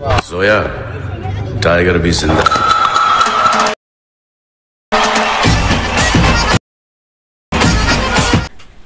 Zoya tiger भी जिंदा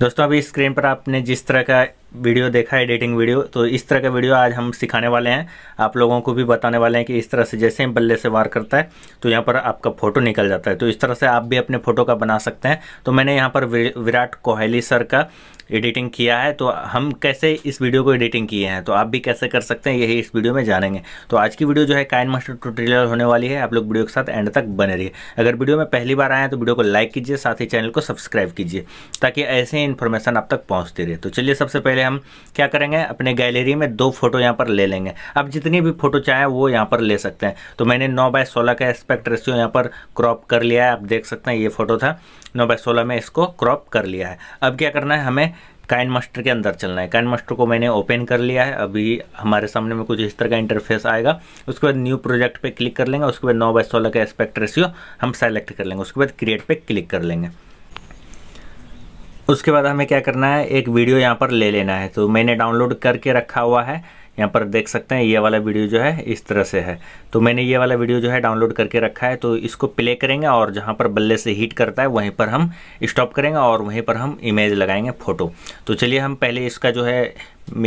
दोस्तों अभी स्क्रीन पर आपने जिस तरह का वीडियो देखा है एडिटिंग वीडियो तो इस तरह का वीडियो आज हम सिखाने वाले हैं आप लोगों को भी बताने वाले हैं कि इस तरह से जैसे ही बल्ले से वार करता है तो यहाँ पर आपका फ़ोटो निकल जाता है तो इस तरह से आप भी अपने फ़ोटो का बना सकते हैं तो मैंने यहाँ पर विराट कोहली सर का एडिटिंग किया है तो हम कैसे इस वीडियो को एडिटिंग किए हैं तो आप भी कैसे कर सकते हैं यही इस वीडियो में जानेंगे तो आज की वीडियो जो है काइन मास्टर ट्यूटोरियल होने वाली है आप लोग वीडियो के साथ एंड तक बने रहिए अगर वीडियो में पहली बार आए हैं तो वीडियो को लाइक कीजिए साथ ही चैनल को सब्सक्राइब कीजिए ताकि ऐसे ही इन्फॉर्मेशन आप तक पहुँचती रहे तो चलिए सबसे पहले पहले हम क्या करेंगे अपने गैलरी में दो फोटो यहाँ पर ले लेंगे अब जितनी भी फोटो चाहें वो यहाँ पर ले सकते हैं तो मैंने नौ बाय सोलह का एस्पेक्ट रेशियो यहाँ पर क्रॉप कर लिया है आप देख सकते हैं ये फोटो था नौ बाय सोलह में इसको क्रॉप कर लिया है अब क्या करना है हमें काइन मास्टर के अंदर चलना है काइन मास्टर को मैंने ओपन कर लिया है अभी हमारे सामने में कुछ इस तरह का इंटरफेस आएगा उसके बाद न्यू प्रोजेक्ट पे क्लिक कर लेंगे उसके बाद नौ बाय सोलह का एस्पेक्ट रेशियो हम सेलेक्ट कर लेंगे उसके बाद क्रिएट पे क्लिक कर लेंगे उसके बाद हमें क्या करना है एक वीडियो यहाँ पर ले लेना है तो मैंने डाउनलोड करके रखा हुआ है यहाँ पर देख सकते हैं ये वाला वीडियो जो है इस तरह से है तो मैंने ये वाला वीडियो जो है डाउनलोड करके रखा है तो इसको प्ले करेंगे और जहाँ पर बल्ले से हीट करता है वहीं पर हम स्टॉप करेंगे और वहीं पर हम इमेज लगाएंगे फ़ोटो तो चलिए हम पहले इसका जो है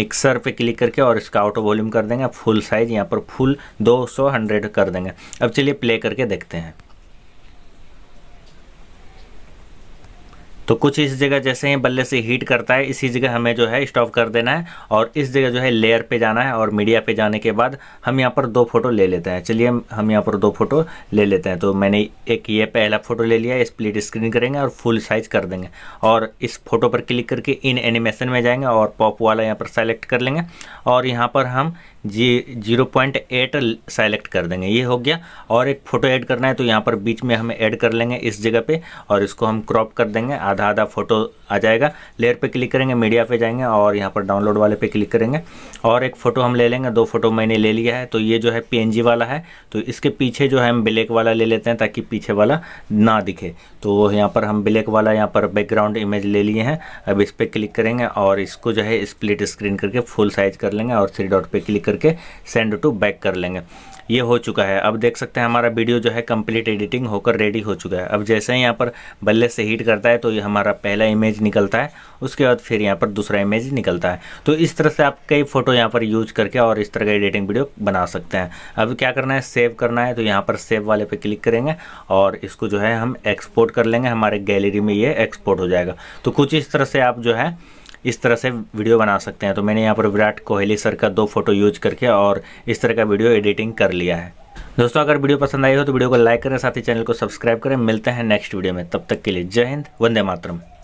मिक्सर पे क्लिक करके और इसका ऑटो वॉल्यूम कर देंगे फुल साइज़ यहाँ पर फुल दो सौ हंड्रेड कर देंगे अब चलिए प्ले करके देखते हैं तो कुछ इस जगह जैसे ही बल्ले से हीट करता है इसी जगह हमें जो है स्टॉप कर देना है और इस जगह जो है लेयर पे जाना है और मीडिया पे जाने के बाद हम यहाँ पर दो फोटो ले लेते हैं चलिए हम यहाँ पर दो फोटो ले लेते हैं तो मैंने एक ये पहला फ़ोटो ले लिया स्प्लिट स्क्रीन करेंगे और फुल साइज कर देंगे और इस फोटो पर क्लिक करके इन एनिमेशन में जाएंगे और पॉप वाला यहाँ पर सेलेक्ट कर लेंगे और यहाँ पर हम जी जीरो पॉइंट एट सेलेक्ट कर देंगे ये हो गया और एक फ़ोटो ऐड करना है तो यहाँ पर बीच में हम ऐड कर लेंगे इस जगह पे और इसको हम क्रॉप कर देंगे आधा आधा फ़ोटो आ जाएगा लेयर पे क्लिक करेंगे मीडिया पे जाएंगे और यहाँ पर डाउनलोड वाले पे क्लिक करेंगे और एक फ़ोटो हम ले लेंगे दो फ़ोटो मैंने ले लिया है तो ये जो है पी वाला है तो इसके पीछे जो है हम ब्लैक वाला ले लेते हैं ताकि पीछे वाला ना दिखे तो यहाँ पर हम ब्लैक वाला यहाँ पर बैकग्राउंड इमेज ले लिए हैं अब इस पर क्लिक करेंगे और इसको जो है स्प्लिट स्क्रीन करके फुल साइज़ कर लेंगे और थ्री डॉट पर क्लिक करके सेंड टू बैक कर लेंगे ये हो चुका है अब देख सकते हैं हमारा वीडियो जो है कंप्लीट एडिटिंग होकर रेडी हो चुका है अब जैसे ही यहाँ पर बल्ले से हीट करता है तो ये हमारा पहला इमेज निकलता है उसके बाद फिर यहाँ पर दूसरा इमेज निकलता है तो इस तरह से आप कई फ़ोटो यहाँ पर यूज करके और इस तरह का एडिटिंग वीडियो बना सकते हैं अब क्या करना है सेव करना है तो यहाँ पर सेव वाले पर क्लिक करेंगे और इसको जो है हम एक्सपोर्ट कर लेंगे हमारे गैलरी में ये एक्सपोर्ट हो जाएगा तो कुछ इस तरह से आप जो है इस तरह से वीडियो बना सकते हैं तो मैंने यहाँ पर विराट कोहली सर का दो फोटो यूज करके और इस तरह का वीडियो एडिटिंग कर लिया है दोस्तों अगर वीडियो पसंद आई हो तो वीडियो को लाइक करें साथ ही चैनल को सब्सक्राइब करें मिलते हैं नेक्स्ट वीडियो में तब तक के लिए जय हिंद वंदे मातरम